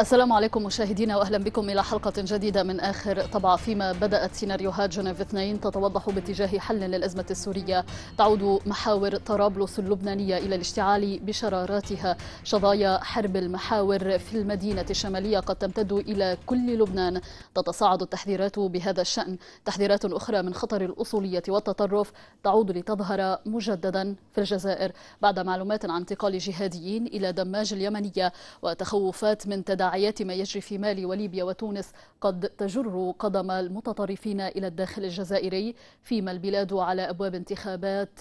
السلام عليكم مشاهدينا واهلا بكم الى حلقه جديده من اخر طبعه فيما بدات سيناريوهات جنيف 2 تتوضح باتجاه حل للازمه السوريه تعود محاور طرابلس اللبنانيه الى الاشتعال بشراراتها شظايا حرب المحاور في المدينه الشماليه قد تمتد الى كل لبنان تتصاعد التحذيرات بهذا الشان تحذيرات اخرى من خطر الاصوليه والتطرف تعود لتظهر مجددا في الجزائر بعد معلومات عن انتقال جهاديين الى دماج اليمنيه وتخوفات من تداعي تداعيات ما يجري في مالي وليبيا وتونس قد تجر قدم المتطرفين إلى الداخل الجزائري فيما البلاد على أبواب انتخابات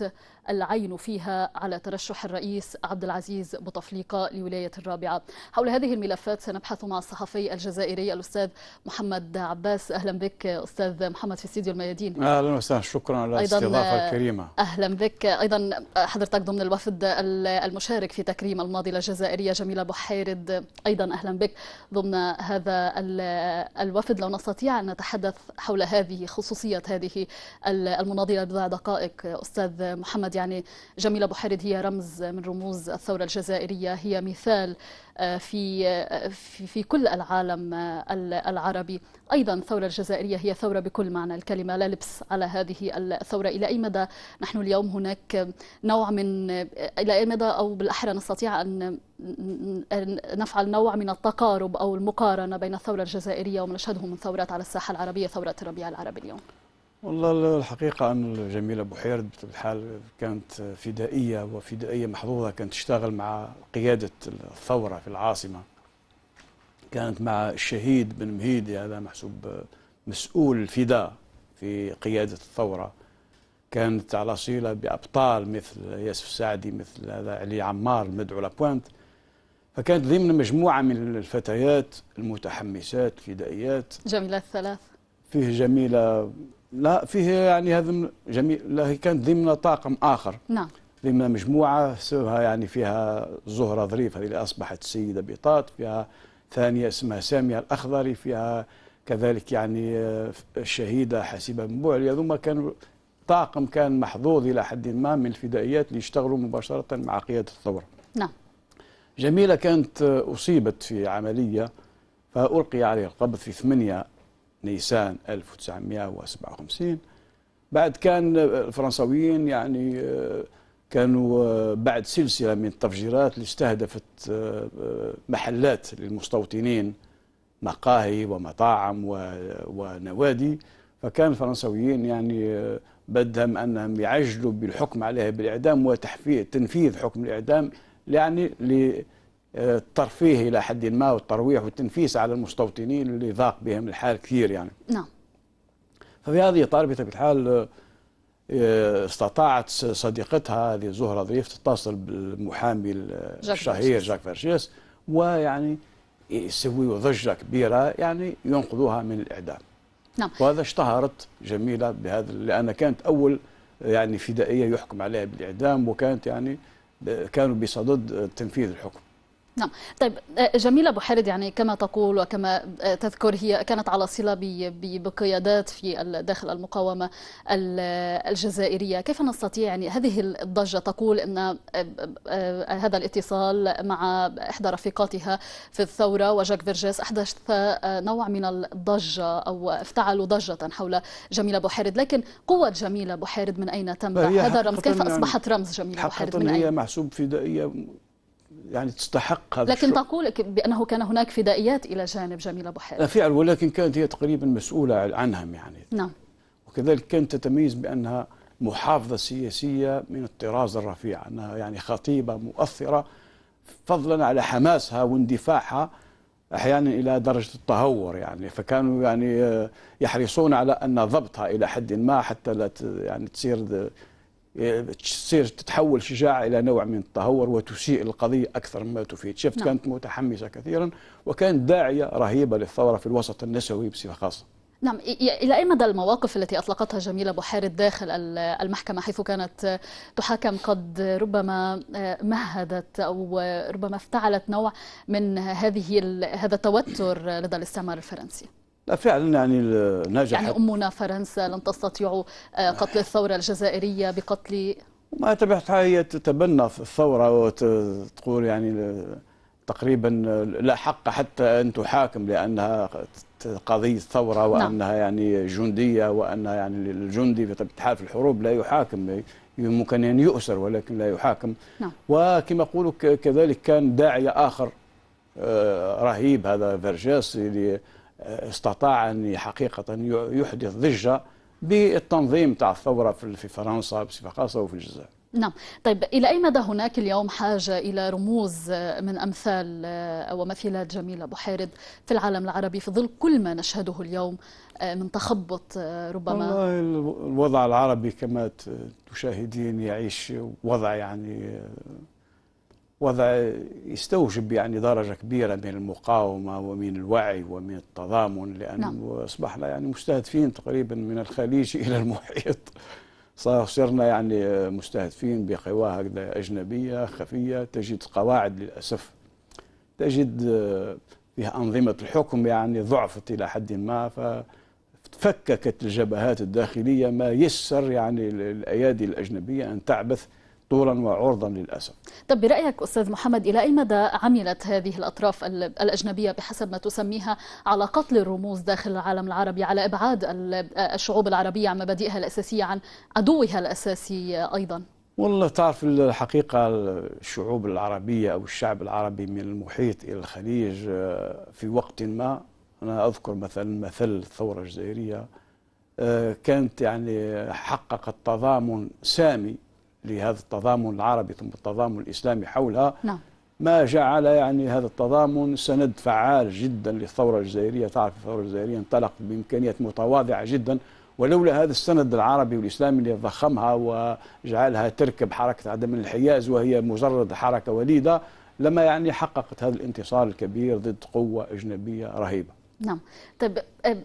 العين فيها على ترشح الرئيس عبد العزيز بوتفليقة لولاية الرابعة حول هذه الملفات سنبحث مع الصحفي الجزائري الأستاذ محمد عباس أهلا بك أستاذ محمد في استديو الميادين أهلا وسهلا شكرا على الاستضافة الكريمة أهلا بك أيضا حضرتك ضمن الوفد المشارك في تكريم الماضي الجزائرية جميلة بحيرد أيضا أهلا بك ضمن هذا الوفد لو نستطيع أن نتحدث حول هذه خصوصية هذه المناضلة بضع دقائق أستاذ محمد يعني جميلة بحيرد هي رمز من رموز الثورة الجزائرية هي مثال آه، في آه، في, في كل العالم آه، العربي أيضا الثورة الجزائرية هي ثورة بكل معنى الكلمة لا لبس على هذه الثورة إلى أي مدى نحن اليوم هناك نوع من إلى أي مدى أو بالأحرى نستطيع أن نفعل نوع من التقارب أو المقارنة بين الثورة الجزائرية وما نشهده من ثورات على الساحة العربية ثورة الربيع العربي اليوم والله الحقيقة أن الجميلة بحيرد بالحال كانت فدائية وفدائية محظوظة كانت تشتغل مع قيادة الثورة في العاصمة كانت مع الشهيد بن مهيدي هذا محسوب مسؤول الفداء في قيادة الثورة كانت على صلة بأبطال مثل ياسف السعدي مثل هذا علي عمار المدعو لابوانت فكانت ضمن مجموعة من الفتيات المتحمسات الفدائيات جميلة الثلاث فيه جميلة لا فيه يعني هذا جميل لا هي كانت ضمن طاقم اخر نعم ضمن مجموعه يعني فيها زهره ظريف هذه اللي اصبحت السيده بطاط فيها ثانيه اسمها ساميه الاخضري فيها كذلك يعني آه، الشهيده حسيبه بن بوعلي هذوما كانوا طاقم كان محظوظ الى حد ما من الفدائيات اللي يشتغلوا مباشره مع قياده الثوره نعم جميله كانت آه، اصيبت في عمليه فألقي عليها القبض في 8 نيسان 1957 بعد كان الفرنساويين يعني آه، كانوا آه، بعد سلسلة من التفجيرات اللي استهدفت آه، محلات للمستوطنين مقاهي ومطاعم ونوادي فكان الفرنساويين يعني بدهم أنهم يعجلوا بالحكم عليها بالإعدام وتنفيذ حكم الإعدام يعني الترفيه الى حد ما والترويح والتنفيس على المستوطنين اللي ضاق بهم الحال كثير يعني نعم ففي هذه الاطار بطبيعه الحال آه، استطاعت صديقتها هذه زهره ظريف تتصل بالمحامي الشهير جاك فارشيس ويعني يسويوا ضجه كبيره يعني ينقذوها من الاعدام نعم وهذا اشتهرت جميله بهذا لان كانت اول يعني فدائيه يحكم عليها بالاعدام وكانت يعني آه، كانوا بصدد تنفيذ الحكم نعم طيب آه، جميلة أبو حارد يعني كما تقول وكما آه، تذكر هي كانت على صلة بقيادات في داخل المقاومة الجزائرية كيف نستطيع يعني هذه الضجة تقول أن آه، هذا الاتصال مع إحدى رفيقاتها في الثورة وجاك فيرجيس أحدث نوع من الضجة أو افتعلوا ضجة حول جميلة أبو حارد لكن قوة جميلة أبو حارد من أين تم هذا الرمز كيف أصبحت يعني رمز جميلة أبو حارد من أين هي محسوب فدائية يعني تستحق هذا لكن الشغل. تقول بأنه كان هناك فدائيات إلى جانب جميلة بحيرة فعلا ولكن كانت هي تقريبا مسؤولة عنهم يعني نعم وكذلك كانت تتميز بأنها محافظة سياسية من الطراز الرفيع أنها يعني خطيبة مؤثرة فضلا على حماسها واندفاعها أحيانا إلى درجة التهور يعني فكانوا يعني آه، يحرصون على أن ضبطها إلى حد ما حتى لا يعني تصير تصير تتحول شجاعة إلى نوع من التهور وتسيء القضية أكثر مما تفيد شفت نعم. كانت متحمسة كثيرا وكانت داعية رهيبة للثورة في الوسط النسوي بصفة خاصة نعم إلى أي مدى المواقف التي أطلقتها جميلة بحيرة داخل المحكمة حيث كانت تحاكم قد ربما آه، مهدت أو ربما افتعلت نوع من هذه هذا التوتر لدى الاستعمار الفرنسي لا فعلا يعني نجحت يعني أمنا فرنسا لن تستطيع آه، قتل الثورة الجزائرية بقتل ما تبعتها هي تتبنى الثورة وتقول يعني تقريبا لا حق حتى أن تحاكم لأنها قضية ثورة نعم. وأنها نعم. يعني جندية وأنها يعني الجندي في في الحروب لا يحاكم يمكن أن يؤسر ولكن لا يحاكم نعم. وكما يقولوا كذلك كان داعية آخر آه، رهيب هذا فرجاس اللي استطاع أن حقيقة يحدث ضجة بالتنظيم تاع الثورة في فرنسا بصفة خاصة وفي الجزائر نعم طيب إلى أي مدى هناك اليوم حاجة إلى رموز من أمثال ومثيلات جميلة بحيرد في العالم العربي في ظل كل ما نشهده اليوم من تخبط ربما والله الوضع العربي كما تشاهدين يعيش وضع يعني وضع يستوجب يعني درجة كبيرة من المقاومة ومن الوعي ومن التضامن لأن نعم. أصبحنا يعني مستهدفين تقريبا من الخليج إلى المحيط صرنا يعني مستهدفين بقوى هكذا أجنبية خفية تجد قواعد للأسف تجد آه، فيها أنظمة الحكم يعني ضعفت إلى حد ما فتفككت الجبهات الداخلية ما يسر يعني الأيادي الأجنبية أن تعبث طولا وعرضا للأسف طب برأيك أستاذ محمد إلى أي مدى عملت هذه الأطراف الأجنبية بحسب ما تسميها على قتل الرموز داخل العالم العربي على إبعاد الشعوب العربية عن مبادئها الأساسية عن عدوها الأساسي أيضا والله تعرف الحقيقة الشعوب العربية أو الشعب العربي من المحيط إلى الخليج في وقت ما أنا أذكر مثلا مثل الثورة الجزائرية كانت يعني حققت تضامن سامي لهذا التضامن العربي ثم التضامن الإسلامي حولها نعم. ما جعل يعني هذا التضامن سند فعال جدا للثورة الجزائرية تعرف الثورة الجزائرية انطلقت بإمكانيات متواضعة جدا ولولا هذا السند العربي والإسلامي اللي ضخمها وجعلها تركب حركة عدم الانحياز وهي مجرد حركة وليدة لما يعني حققت هذا الانتصار الكبير ضد قوة أجنبية رهيبة نعم طيب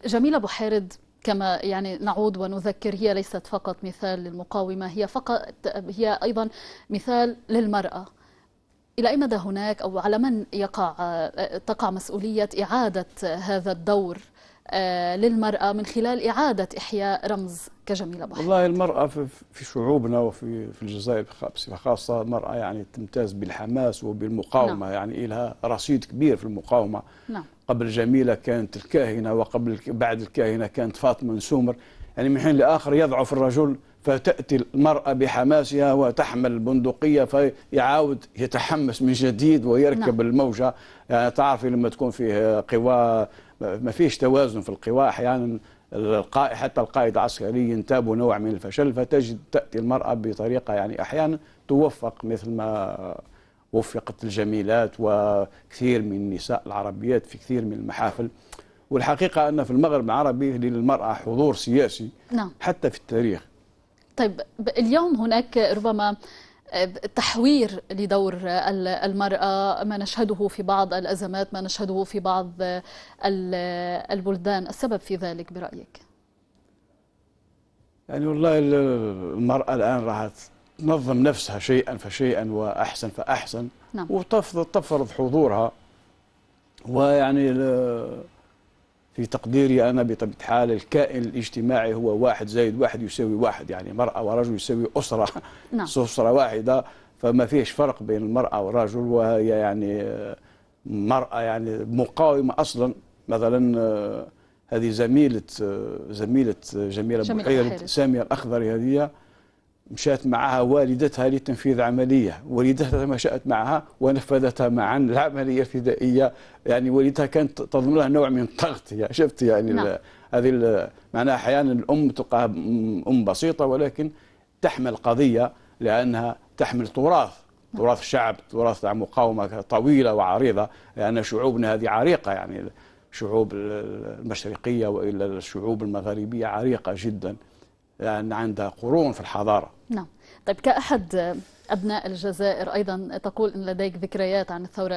جميلة بحيرد كما يعني نعود ونذكر هي ليست فقط مثال للمقاومة هي فقط هي أيضا مثال للمرأة إلى أي مدى هناك أو على من يقع تقع مسؤولية إعادة هذا الدور آه، للمرأة من خلال إعادة إحياء رمز كجميل أبو والله المرأة في شعوبنا وفي في الجزائر بصفة خاصة المرأة يعني تمتاز بالحماس وبالمقاومة نعم. يعني لها رصيد كبير في المقاومة نعم. قبل جميلة كانت الكاهنة وقبل بعد الكاهنة كانت فاطمة سومر يعني من حين لآخر يضعف الرجل فتأتي المرأة بحماسها وتحمل البندقية فيعاود يتحمس من جديد ويركب نعم. الموجة يعني تعرفي لما تكون فيه قوى ما فيش توازن في القوى أحيانا يعني حتى القائد العسكري ينتاب نوع من الفشل فتجد تأتي المرأة بطريقة يعني أحيانا توفق مثل ما وفقت الجميلات وكثير من النساء العربيات في كثير من المحافل والحقيقة أن في المغرب العربي للمرأة حضور سياسي نعم. حتى في التاريخ طيب اليوم هناك ربما تحوير لدور المرأة ما نشهده في بعض الأزمات ما نشهده في بعض البلدان السبب في ذلك برأيك يعني والله المرأة الآن راح تنظم نفسها شيئا فشيئا وأحسن فأحسن نعم. وتفرض حضورها ويعني في تقديري أنا بطبيعة حال الكائن الاجتماعي هو واحد زائد واحد يساوي واحد يعني مرأة ورجل يساوي أسرة نعم. أسرة واحدة فما فيش فرق بين المرأة والرجل وهي يعني مرأة يعني مقاومة أصلا مثلا آه، هذه زميلة آه، زميلة جميلة بحيرة سامية الأخضر هذه مشات معها والدتها لتنفيذ عملية والدتها شاءت معها ونفذتها معا العملية الفدائية يعني والدتها كانت تضمن لها نوع من الضغط يعني شفت يعني نعم. هذه معناها أحيانا الأم تلقاها أم بسيطة ولكن تحمل قضية لأنها تحمل تراث تراث الشعب تراث مقاومة طويلة وعريضة لأن شعوبنا هذه عريقة يعني الشعوب المشرقية وإلا الشعوب المغربية عريقة جدا لأن عندها قرون في الحضارة نعم طيب كأحد أبناء الجزائر أيضا تقول أن لديك ذكريات عن الثورة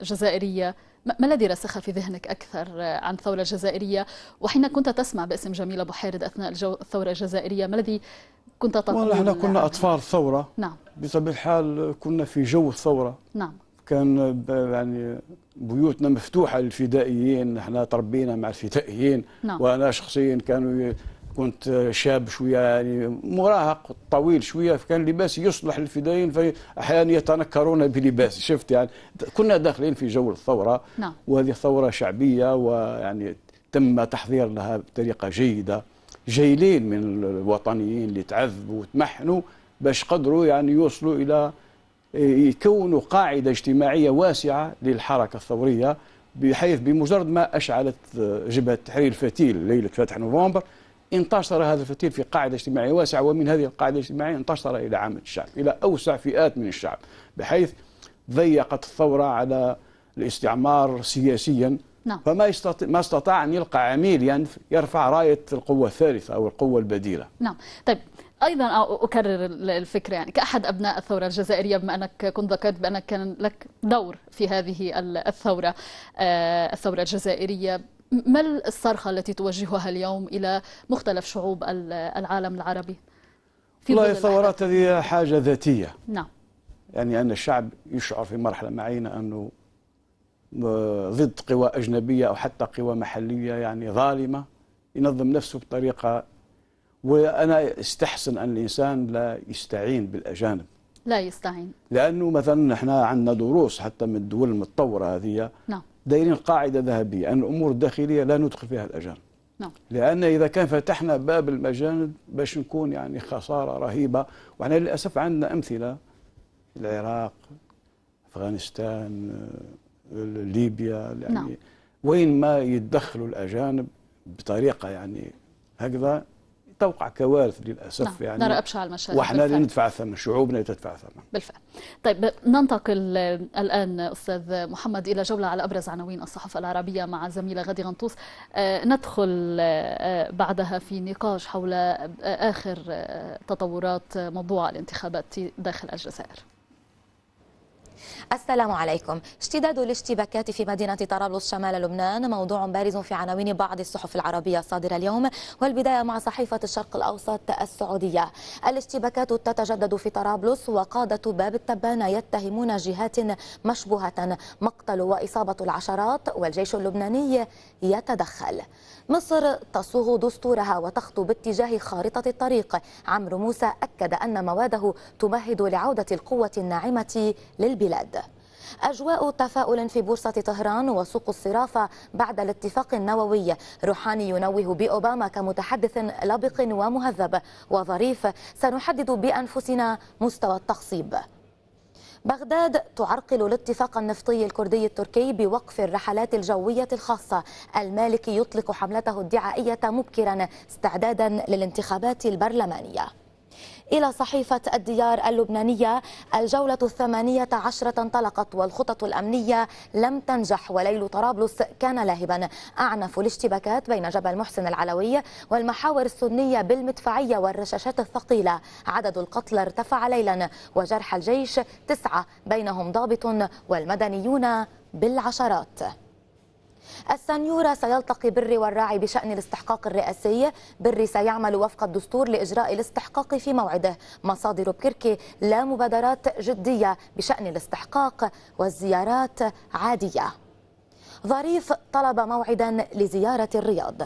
الجزائرية ما الذي رسخ في ذهنك أكثر عن الثورة الجزائرية وحين كنت تسمع باسم جميلة بحيرد أثناء الثورة الجزائرية ما الذي كنت تقول احنا كنا أطفال الثورة نعم بطبيعة الحال كنا في جو الثورة نعم كان يعني بيوتنا مفتوحة للفدائيين احنا تربينا مع الفدائيين نعم. وأنا شخصيا كانوا كنت شاب شويه يعني مراهق طويل شويه فكان لباسي يصلح للفدائيين فاحيانا يتنكرون بلباسي شفت يعني كنا داخلين في جو الثوره نعم. وهذه ثوره شعبيه ويعني تم تحضير لها بطريقه جيده جيلين من الوطنيين اللي تعذبوا وتمحنوا باش قدروا يعني يوصلوا الى يكونوا قاعده اجتماعيه واسعه للحركه الثوريه بحيث بمجرد ما اشعلت جبهه التحرير الفتيل ليله فتح نوفمبر انتشر هذا الفتيل في قاعدة اجتماعية واسعة ومن هذه القاعدة الاجتماعية انتشر إلى عامة الشعب إلى أوسع فئات من الشعب بحيث ضيقت الثورة على الاستعمار سياسيا نعم. فما استطاع ما استطاع ان يلقى عميل يرفع رايه القوه الثالثه او القوه البديله. نعم، طيب ايضا اكرر الفكره يعني كاحد ابناء الثوره الجزائريه بما انك كنت ذكرت بانك كان لك دور في هذه الثوره آه، الثوره الجزائريه ما الصرخة التي توجهها اليوم إلى مختلف شعوب العالم العربي في والله الثورات هذه حاجة ذاتية نعم يعني أن الشعب يشعر في مرحلة معينة أنه آه، ضد قوى أجنبية أو حتى قوى محلية يعني ظالمة ينظم نفسه بطريقة وأنا استحسن أن الإنسان لا يستعين بالأجانب لا يستعين لأنه مثلا نحن عندنا دروس حتى من الدول المتطورة هذه نعم دايرين قاعده ذهبيه ان الامور الداخليه لا ندخل فيها الاجانب نعم لان اذا كان فتحنا باب المجانب باش نكون يعني خساره رهيبه وعلى للاسف عندنا امثله العراق افغانستان ليبيا يعني نعم. وين ما يتدخلوا الاجانب بطريقه يعني هكذا توقع كوارث للاسف نعم. يعني نرى ابشع المشاهد واحنا اللي ندفع الثمن شعوبنا تدفع الثمن بالفعل طيب ننتقل الان استاذ محمد الى جوله على ابرز عناوين الصحف العربيه مع زميله غادي غنطوس آه، ندخل آه، بعدها في نقاش حول آه، اخر تطورات موضوع الانتخابات داخل الجزائر السلام عليكم اشتداد الاشتباكات في مدينة طرابلس شمال لبنان موضوع بارز في عناوين بعض الصحف العربية الصادرة اليوم والبداية مع صحيفة الشرق الأوسط السعودية الاشتباكات تتجدد في طرابلس وقادة باب التبانة يتهمون جهات مشبوهة مقتل وإصابة العشرات والجيش اللبناني يتدخل مصر تصوغ دستورها وتخطو باتجاه خارطة الطريق عمرو موسى أكد أن مواده تمهد لعودة القوة الناعمة للبلاد أجواء تفاؤل في بورصة طهران وسوق الصرافة بعد الاتفاق النووي روحاني ينوه بأوباما كمتحدث لبق ومهذب وظريف سنحدد بأنفسنا مستوى التخصيب بغداد تعرقل الاتفاق النفطي الكردي التركي بوقف الرحلات الجوية الخاصة المالكي يطلق حملته الدعائية مبكرا استعدادا للانتخابات البرلمانية إلى صحيفة الديار اللبنانية الجولة الثمانية عشرة انطلقت والخطط الأمنية لم تنجح وليل طرابلس كان لاهبا أعنف الاشتباكات بين جبل محسن العلوي والمحاور السنية بالمدفعية والرشاشات الثقيلة عدد القتلى ارتفع ليلا وجرح الجيش تسعة بينهم ضابط والمدنيون بالعشرات السنيورة سيلتقي بري والراعي بشأن الاستحقاق الرئاسي بري سيعمل وفق الدستور لإجراء الاستحقاق في موعده مصادر بكركي لا مبادرات جدية بشأن الاستحقاق والزيارات عادية ظريف طلب موعدا لزيارة الرياض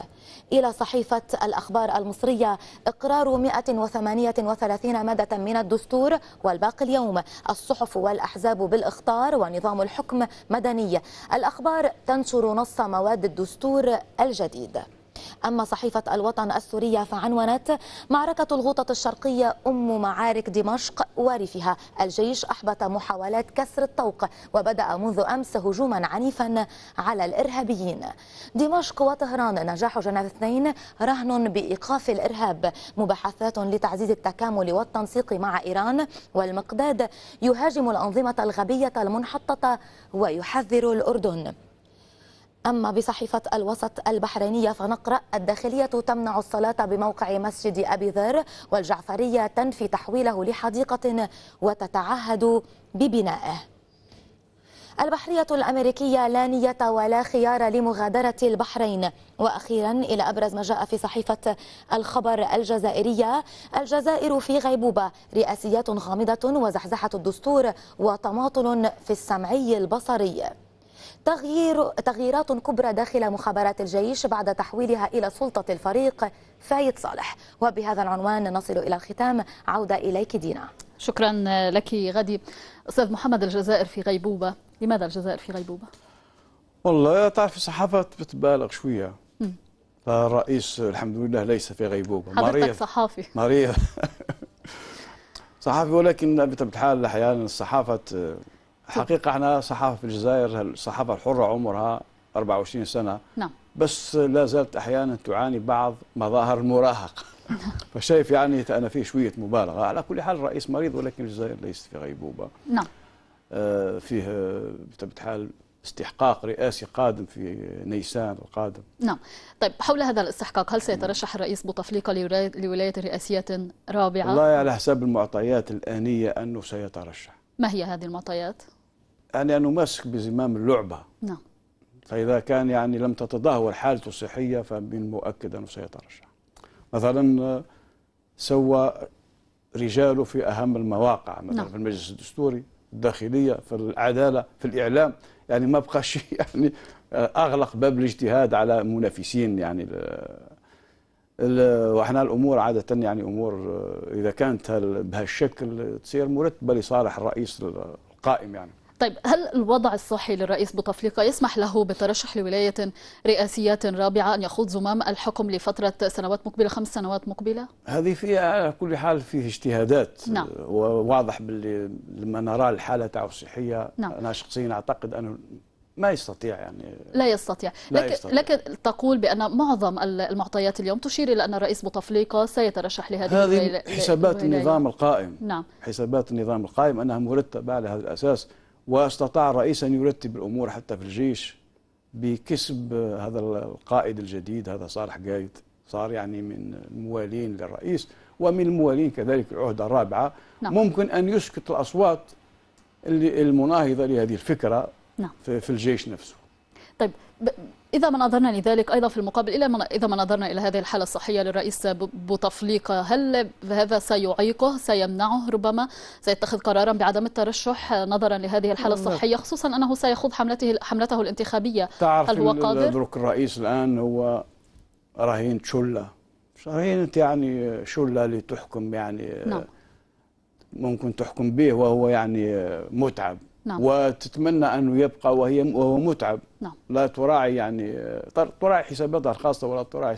إلى صحيفة الأخبار المصرية إقرار 138 مادة من الدستور والباقي اليوم الصحف والأحزاب بالإخطار ونظام الحكم مدني الأخبار تنشر نص مواد الدستور الجديد أما صحيفة الوطن السورية فعنونت معركة الغوطة الشرقية أم معارك دمشق وارفها الجيش أحبط محاولات كسر الطوق وبدأ منذ أمس هجوما عنيفا على الإرهابيين دمشق وطهران نجاح جنات اثنين رهن بإيقاف الإرهاب مباحثات لتعزيز التكامل والتنسيق مع إيران والمقداد يهاجم الأنظمة الغبية المنحطة ويحذر الأردن أما بصحيفة الوسط البحرينية فنقرأ الداخلية تمنع الصلاة بموقع مسجد أبي ذر والجعفرية تنفي تحويله لحديقة وتتعهد ببنائه البحرية الأمريكية لا نية ولا خيار لمغادرة البحرين وأخيرا إلى أبرز ما جاء في صحيفة الخبر الجزائرية الجزائر في غيبوبة رئاسيات غامضة وزحزحة الدستور وتماطل في السمعي البصري تغيير تغييرات كبرى داخل مخابرات الجيش بعد تحويلها إلى سلطة الفريق فايد صالح وبهذا العنوان نصل إلى الختام عودة إليك دينا شكرا لك غدي أستاذ محمد الجزائر في غيبوبة لماذا الجزائر في غيبوبة؟ والله تعرف الصحافة بتبالغ شوية فالرئيس الحمد لله ليس في غيبوبة ماريا صحافي مريض صحافي ولكن بطبيعة الحال أحيانا الصحافة حقيقة احنا صحافة في الجزائر الصحافة الحرة عمرها 24 سنة نعم بس لا زالت أحيانا تعاني بعض مظاهر المراهقة فشايف يعني أنا فيه شوية مبالغة على كل حال الرئيس مريض ولكن الجزائر ليست في غيبوبة نعم آه، فيه بطبيعة آه، الحال استحقاق رئاسي قادم في نيسان القادم نعم طيب حول هذا الاستحقاق هل سيترشح الرئيس بوتفليقة لولاية رئاسية رابعة؟ والله على حساب المعطيات الآنية أنه سيترشح ما هي هذه المعطيات؟ يعني أن نمسك بزمام اللعبة نعم فإذا كان يعني لم تتدهور حالته الصحية فمن المؤكد أنه سيترشح مثلا سوى رجاله في أهم المواقع مثلا نعم. في المجلس الدستوري الداخلية في العدالة في الإعلام يعني ما بقى شيء يعني أغلق باب الاجتهاد على منافسين يعني وإحنا الأمور عادة يعني أمور إذا كانت بهالشكل تصير مرتبة لصالح الرئيس القائم يعني طيب هل الوضع الصحي للرئيس بوتفليقة يسمح له بالترشح لولاية رئاسية رابعة أن يخوض زمام الحكم لفترة سنوات مقبلة خمس سنوات مقبلة؟ هذه فيها على كل حال فيه اجتهادات نعم. وواضح باللي لما نرى الحالة تاعو الصحية نعم. أنا شخصيا أعتقد أنه ما يستطيع يعني لا يستطيع لا لكن يستطيع. تقول بان معظم المعطيات اليوم تشير الى ان الرئيس بوتفليقه سيترشح لهذه هذه حسابات الولاية. النظام القائم نعم حسابات النظام القائم انها مرتبه على هذا الاساس واستطاع الرئيس أن يرتب الأمور حتى في الجيش بكسب هذا القائد الجديد هذا صالح قايد صار يعني من الموالين للرئيس ومن الموالين كذلك العهدة الرابعة نعم. ممكن أن يسكت الأصوات المناهضة لهذه الفكرة نعم. في الجيش نفسه طيب إذا ما نظرنا لذلك أيضا في المقابل إلى إذا ما نظرنا إلى هذه الحالة الصحية للرئيس بوتفليقة هل هذا سيعيقه سيمنعه ربما سيتخذ قرارا بعدم الترشح نظرا لهذه الحالة نعم. الصحية خصوصا أنه سيخوض حملته حملته الانتخابية تعرف هل هو قادر؟ دروك الرئيس الآن هو رهين شلة رهينة يعني شلة لتحكم يعني نعم. ممكن تحكم به وهو يعني متعب نعم. وتتمنى أنه يبقى وهي وهو متعب نعم. لا تراعي يعني تراعي حساباتها الخاصة ولا تراعي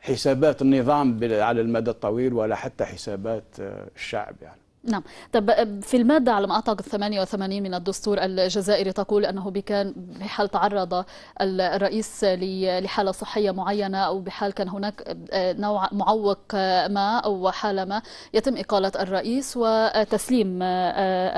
حسابات النظام على المدى الطويل ولا حتى حسابات آه، الشعب يعني نعم طب في المادة على ما أعتقد 88 من الدستور الجزائري تقول أنه بكان بحال تعرض الرئيس لحالة صحية معينة أو بحال كان هناك نوع معوق ما أو حالة ما يتم إقالة الرئيس وتسليم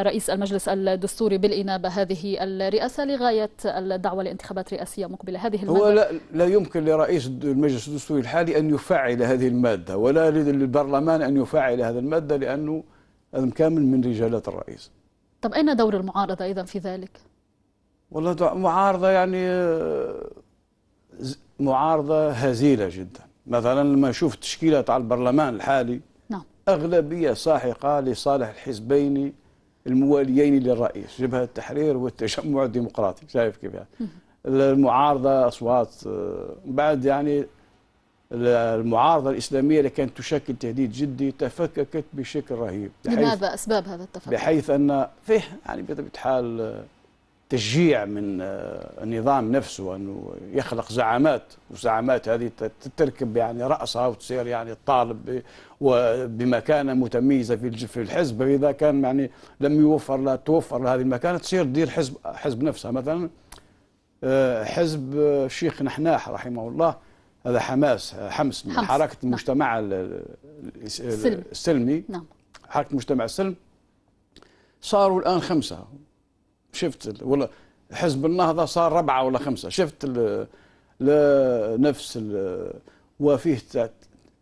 رئيس المجلس الدستوري بالإنابة هذه الرئاسة لغاية الدعوة لانتخابات رئاسية مقبلة هذه المادة هو لا, لا يمكن لرئيس المجلس الدستوري الحالي أن يفعل هذه المادة ولا للبرلمان أن يفعل هذه المادة لأنه هذا كامل من رجالات الرئيس طب أين دور المعارضة إذا في ذلك؟ والله معارضة يعني معارضة هزيلة جدا مثلا لما نشوف التشكيلة تاع البرلمان الحالي نعم. أغلبية ساحقة لصالح الحزبين المواليين للرئيس جبهة التحرير والتجمع الديمقراطي شايف كيف يعني المعارضة أصوات آه، بعد يعني المعارضة الإسلامية اللي كانت تشكل تهديد جدي تفككت بشكل رهيب لماذا أسباب هذا التفكك؟ بحيث أن فيه يعني بطبيعة الحال تشجيع من آه، النظام نفسه أنه يخلق زعامات والزعامات هذه تركب يعني رأسها وتصير يعني الطالب بمكانة متميزة في الحزب إذا كان يعني لم يوفر لا توفر هذه المكانة تصير تدير حزب حزب نفسها مثلا آه، حزب الشيخ نحناح رحمه الله هذا حماس حمس, حمس. حركه نعم. المجتمع السلمي, نعم. حركه المجتمع السلم صاروا الان خمسه شفت ولا حزب النهضه صار ربعه ولا خمسه شفت نفس وفيه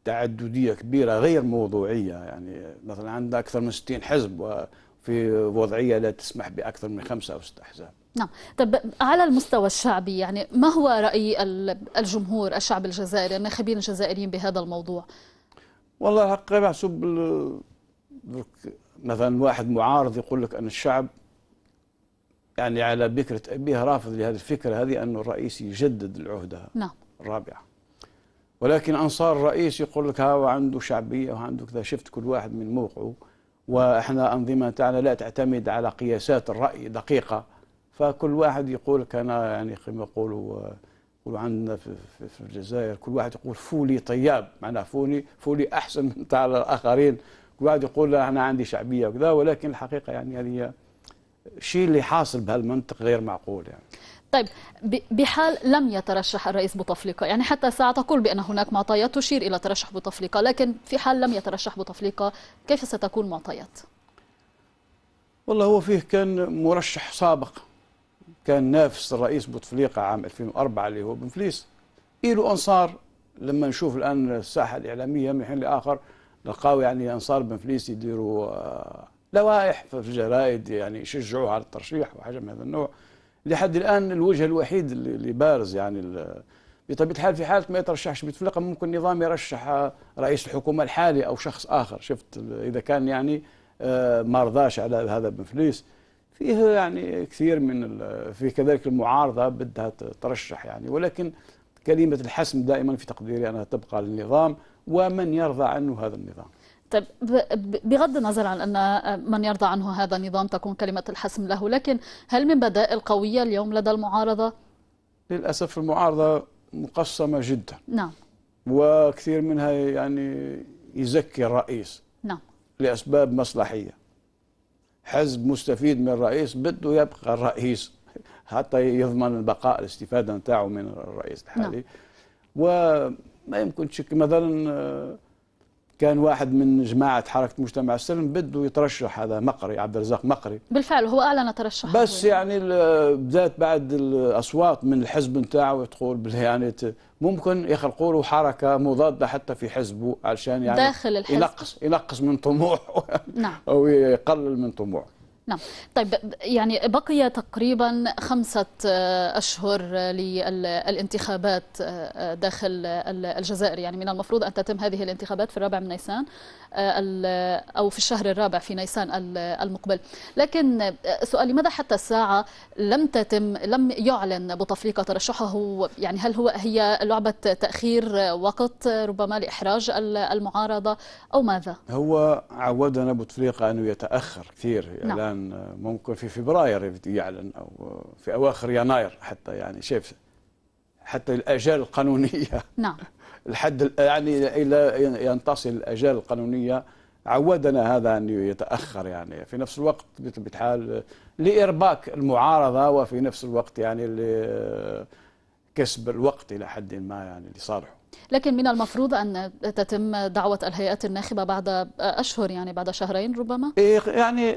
تعدديه كبيره غير موضوعيه يعني مثلا عندنا اكثر من 60 حزب وفي وضعيه لا تسمح باكثر من خمسه او سته احزاب نعم طب على المستوى الشعبي يعني ما هو رأي الجمهور الشعب الجزائري الناخبين الجزائريين بهذا الموضوع والله حق محسوب مثلا واحد معارض يقول لك أن الشعب يعني على بكرة أبيه رافض لهذه الفكرة هذه أنه الرئيس يجدد العهدة نعم. الرابعة ولكن أنصار الرئيس يقول لك هو عنده شعبية وعنده كذا شفت كل واحد من موقعه وإحنا أنظمة تاعنا لا تعتمد على قياسات الرأي دقيقة فكل واحد يقول كان يعني كما يقولوا يقولوا عندنا في, في, في الجزائر كل واحد يقول فولي طياب معناه فولي فولي احسن من تاع الاخرين كل واحد يقول انا عندي شعبيه وكذا ولكن الحقيقه يعني هذه الشيء اللي حاصل بهالمنطق غير معقول يعني طيب بحال لم يترشح الرئيس بوتفليقة يعني حتى الساعة تقول بأن هناك معطيات تشير إلى ترشح بوتفليقة لكن في حال لم يترشح بوتفليقة كيف ستكون معطيات؟ والله هو فيه كان مرشح سابق كان نافس الرئيس بوتفليقة عام 2004 اللي هو بن فليس إيلو أنصار لما نشوف الآن الساحة الإعلامية من حين لآخر لقاو يعني أنصار بن فليس يديروا آه، لوائح في الجرائد يعني يشجعوه على الترشيح وحاجة من هذا النوع لحد الآن الوجه الوحيد اللي بارز يعني بطبيعة الحال في حالة ما يترشحش بوتفليقة ممكن النظام يرشح آه، رئيس الحكومة الحالي أو شخص آخر شفت إذا كان يعني آه، ما رضاش على هذا بن فليس فيه يعني كثير من في كذلك المعارضة بدها ترشح يعني ولكن كلمة الحسم دائما في تقديري أنها تبقى للنظام ومن يرضى عنه هذا النظام طيب بغض النظر عن أن من يرضى عنه هذا النظام تكون كلمة الحسم له لكن هل من بدائل قوية اليوم لدى المعارضة؟ للأسف المعارضة مقسمة جدا نعم وكثير منها يعني يزكي الرئيس نعم لأسباب مصلحية حزب مستفيد من الرئيس بده يبقى الرئيس حتى يضمن البقاء الاستفادة نتاعو من الرئيس الحالي نعم. وما يمكنش مثلا آه، كان واحد من جماعه حركه مجتمع السلم بده يترشح هذا مقري عبد الرزاق مقري بالفعل هو اعلن ترشحه بس يعني بدات بعد الاصوات من الحزب نتاعه تقول يعني ممكن يخلقوا له حركه مضاده حتى في حزبه علشان يعني داخل الحزب ينقص ينقص من طموحه نعم او يقلل من طموحه نعم طيب يعني بقي تقريبا خمسة أشهر للانتخابات آه، آه، داخل الجزائر يعني من المفروض أن تتم هذه الانتخابات في الرابع من نيسان آه، أو في الشهر الرابع في نيسان المقبل لكن سؤالي ماذا حتى الساعة لم تتم لم يعلن بوتفليقة ترشحه يعني هل هو هي لعبة تأخير وقت ربما لإحراج المعارضة أو ماذا؟ هو عودنا بوتفليقة أنه يتأخر كثير نعم. كان ممكن في فبراير يعلن أو في أواخر يناير حتى يعني شايف حتى الأجال القانونية نعم الحد يعني إلى تصل الأجال القانونية عودنا هذا أن يتأخر يعني في نفس الوقت الحال لإرباك المعارضة وفي نفس الوقت يعني لكسب الوقت إلى حد ما يعني لصالحه لكن من المفروض أن تتم دعوة الهيئات الناخبة بعد أشهر يعني بعد شهرين ربما إيه، يعني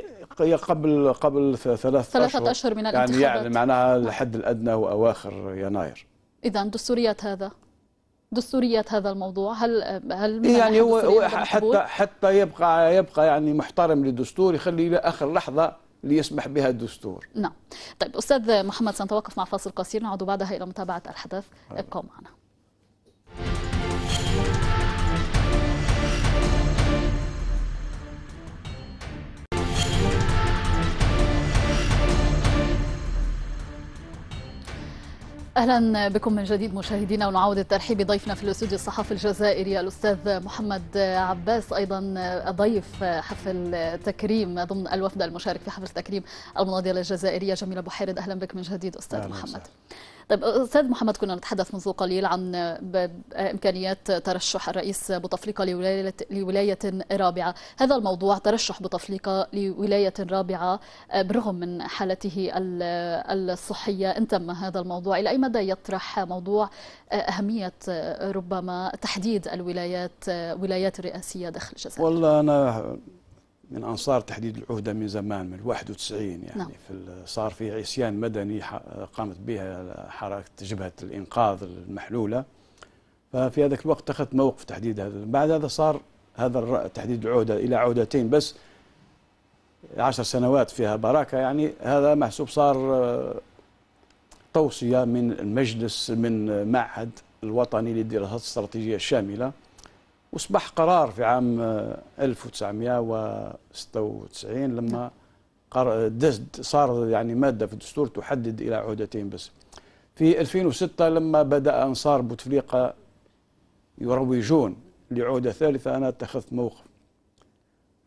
قبل قبل ثلاث ثلاثة أشهر, أشهر من الانتخابات يعني, يعني معناها الحد الأدنى هو أواخر يناير إذا دستوريات هذا دستوريات هذا الموضوع هل هل إيه، يعني هو, هو حتى حتى يبقى يبقى يعني محترم للدستور يخلي إلى آخر لحظة ليسمح بها الدستور نعم طيب أستاذ محمد سنتوقف مع فاصل قصير نعود بعدها إلى متابعة الحدث ابقوا معنا اهلا بكم من جديد مشاهدينا ونعود الترحيب بضيفنا في الاستوديو الصحفي الجزائري الاستاذ محمد عباس ايضا ضيف حفل تكريم ضمن الوفد المشارك في حفل تكريم المناضله الجزائريه جميله بحيرد اهلا بك من جديد استاذ محمد سهل. طيب استاذ محمد كنا نتحدث منذ قليل عن امكانيات ترشح الرئيس بوتفليقه لولايه لولايه رابعه، هذا الموضوع ترشح بوتفليقه لولايه رابعه بالرغم من حالته الصحيه ان تم هذا الموضوع الى اي مدى يطرح موضوع اهميه ربما تحديد الولايات ولايات الرئاسيه داخل الجزائر؟ والله انا من انصار تحديد العهده من زمان من 91 يعني نعم. في صار في عصيان مدني قامت بها حركه جبهه الانقاذ المحلوله ففي هذاك الوقت اخذت موقف تحديد هذا بعد هذا صار هذا تحديد العهده الى عودتين بس عشر سنوات فيها بركه يعني هذا محسوب صار آه، توصيه من المجلس من معهد الوطني للدراسات الاستراتيجيه الشامله واصبح قرار في عام 1996 آه، لما صار يعني ماده في الدستور تحدد الى عودتين بس في 2006 لما بدا انصار بوتفليقه يروجون لعوده ثالثه انا اتخذت موقف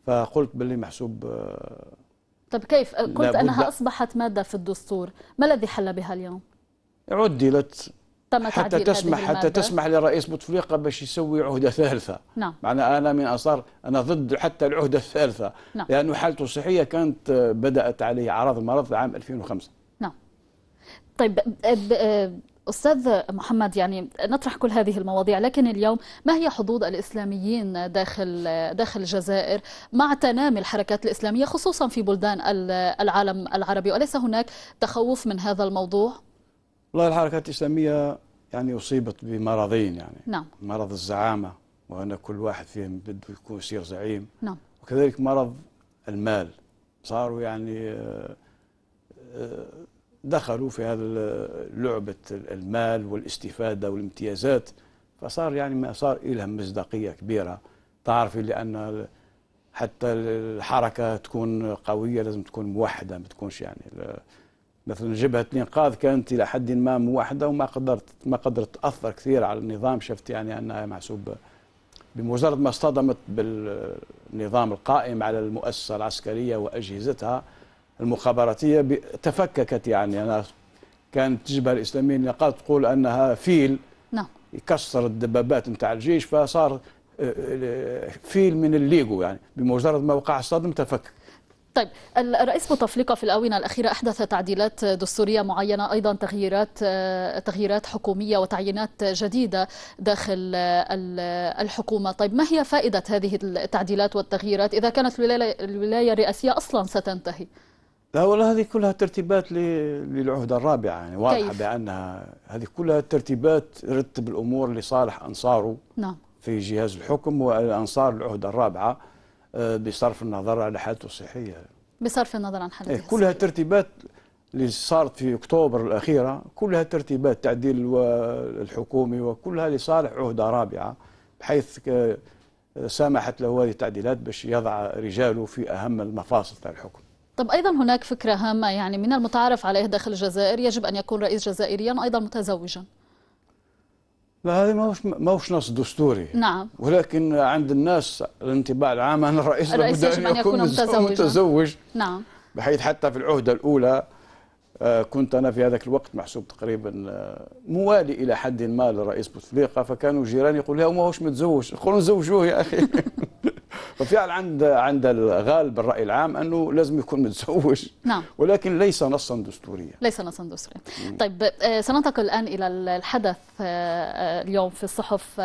فقلت باللي محسوب آه، طب كيف قلت انها اصبحت ماده في الدستور ما الذي حل بها اليوم عدلت تم حتى تسمح حتى تسمح لرئيس بوتفليقه باش يسوي عهده ثالثه نعم معناها انا من انصار انا ضد حتى العهده الثالثه نعم. لانه حالته الصحيه كانت بدات عليه اعراض المرض عام 2005 نعم طيب آه، استاذ محمد يعني نطرح كل هذه المواضيع لكن اليوم ما هي حظوظ الاسلاميين داخل داخل الجزائر مع تنامي الحركات الاسلاميه خصوصا في بلدان العالم العربي وليس هناك تخوف من هذا الموضوع؟ والله الحركات الإسلامية يعني أصيبت بمرضين يعني نعم. مرض الزعامة وأن كل واحد فيهم بده يكون يصير زعيم نعم. وكذلك مرض المال صاروا يعني آه، آه، دخلوا في هذا لعبة المال والاستفادة والامتيازات فصار يعني ما صار إلها مصداقية كبيرة تعرفي لأن حتى الحركة تكون قوية لازم تكون موحدة ما تكونش يعني مثلا جبهة الإنقاذ كانت إلى حد ما موحدة وما قدرت ما قدرت تأثر كثير على النظام شفت يعني أنها محسوب بمجرد ما اصطدمت بالنظام القائم على المؤسسة العسكرية وأجهزتها المخابراتية تفككت يعني أنا كانت الجبهة الإسلامية للإنقاذ تقول أنها فيل نعم يكسر الدبابات نتاع الجيش فصار آه، آه، فيل من الليجو يعني بمجرد ما وقع الصدم تفكك طيب الرئيس بوتفليقه في الاونه الاخيره احدث تعديلات دستوريه معينه ايضا تغييرات تغييرات حكوميه وتعيينات جديده داخل الحكومه طيب ما هي فائده هذه التعديلات والتغييرات اذا كانت الولايه الرئاسيه اصلا ستنتهي لا والله هذه كلها ترتيبات للعهده الرابعه يعني واضحه كيف؟ بانها هذه كلها ترتيبات رتب الامور لصالح انصاره نعم في جهاز الحكم والانصار العهده الرابعه آه، بصرف النظر على حالته الصحيه بصرف النظر عن حالته إيه، كلها ترتيبات اللي صارت في اكتوبر الاخيره كلها ترتيبات تعديل الحكومي وكلها لصالح عهده رابعه بحيث سمحت له هذه التعديلات باش يضع رجاله في اهم المفاصل تاع الحكم. طب ايضا هناك فكره هامه يعني من المتعارف عليه داخل الجزائر يجب ان يكون رئيس جزائريا وايضا متزوجا. لا هذا ماهوش ماهوش نص دستوري نعم ولكن عند الناس الانطباع العام ان الرئيس الرئيس يجب ان يكون متزوج نعم بحيث حتى في العهده الاولى آه، كنت انا في هذاك الوقت محسوب تقريبا آه، موالي الى حد ما للرئيس بوتفليقه فكانوا جيراني يقولوا ما ماهوش متزوج يقولوا زوجوه يا اخي ففي عند عند الغالب الراي العام انه لازم يكون متزوج نعم ولكن ليس نصا دستوريا ليس نصا دستوريا طيب آه، سننتقل الان الى الحدث آه، آه، اليوم في الصحف